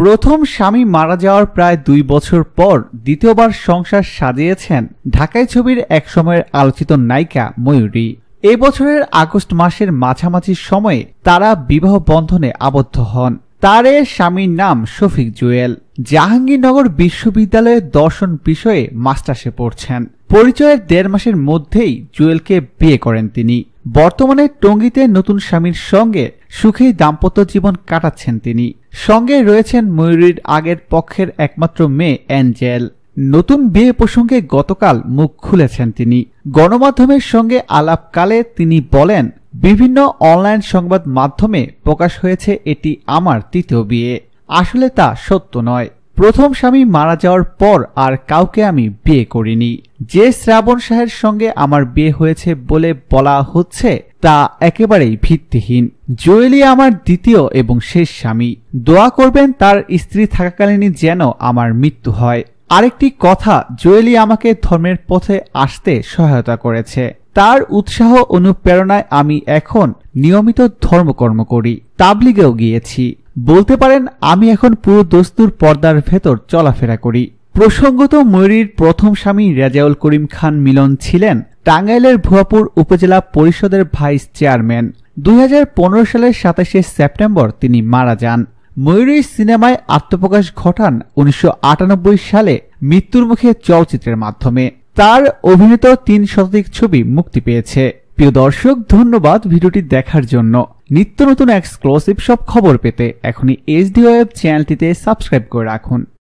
প্রথম স্বামী মারা যাওয়ার প্রায় দুই বছর পর দ্বিতীয়বার সংসার সাজিয়েছেন ঢাকাই ছবির একসময়ের আলোচিত নায়িকা ময়ূরী এ বছরের আগস্ট মাসের মাঝামাঝি সময়ে তারা বিবাহ বন্ধনে আবদ্ধ হন তারে স্বামীর নাম শফিক জুয়েল জাহাঙ্গীরনগর বিশ্ববিদ্যালয়ে দর্শন বিষয়ে মাস্টার্সে পড়ছেন পরিচয়ের দেড় মাসের মধ্যেই জুয়েলকে বিয়ে করেন তিনি বর্তমানে টঙ্গীতে নতুন স্বামীর সঙ্গে সুখেই দাম্পত্য জীবন কাটাচ্ছেন তিনি সঙ্গে রয়েছেন ময়ূরীর আগের পক্ষের একমাত্র মেয়ে অ্যাঞ্জেল নতুন বিয়ে প্রসঙ্গে গতকাল মুখ খুলেছেন তিনি গণমাধ্যমের সঙ্গে আলাপকালে তিনি বলেন বিভিন্ন অনলাইন সংবাদ মাধ্যমে প্রকাশ হয়েছে এটি আমার তৃতীয় বিয়ে আসলে তা সত্য নয় প্রথম স্বামী মারা যাওয়ার পর আর কাউকে আমি বিয়ে করিনি যে শ্রাবণ শাহের সঙ্গে আমার বিয়ে হয়েছে বলে বলা হচ্ছে তা একেবারেই ভিত্তিহীন জুয়েলি আমার দ্বিতীয় এবং শেষ স্বামী দোয়া করবেন তার স্ত্রী থাকাকালীনই যেন আমার মৃত্যু হয় আরেকটি কথা জুয়েলি আমাকে ধর্মের পথে আসতে সহায়তা করেছে তার উৎসাহ অনুপ্রেরণায় আমি এখন নিয়মিত ধর্মকর্ম করি তাবলিগেও গিয়েছি বলতে পারেন আমি এখন পুরো দস্তুর পর্দার ভেতর চলাফেরা করি প্রসঙ্গত ময়ূরীর প্রথম স্বামী রেজাউল করিম খান মিলন ছিলেন টাঙ্গাইলের ভুয়াপুর উপজেলা পরিষদের ভাইস চেয়ারম্যান দুই সালের সাতাশে সেপ্টেম্বর তিনি মারা যান ময়ূরীর সিনেমায় আত্মপ্রকাশ ঘটান উনিশশো সালে মৃত্যুর মুখে চলচ্চিত্রের মাধ্যমে তার অভিনীত তিন শতাধিক ছবি মুক্তি পেয়েছে প্রিয় দর্শক ধন্যবাদ ভিডিওটি দেখার জন্য নিত্য নতুন এক্সক্লুসিভ সব খবর পেতে এখনই এইচডিওএফ চ্যানেলটিতে সাবস্ক্রাইব করে রাখুন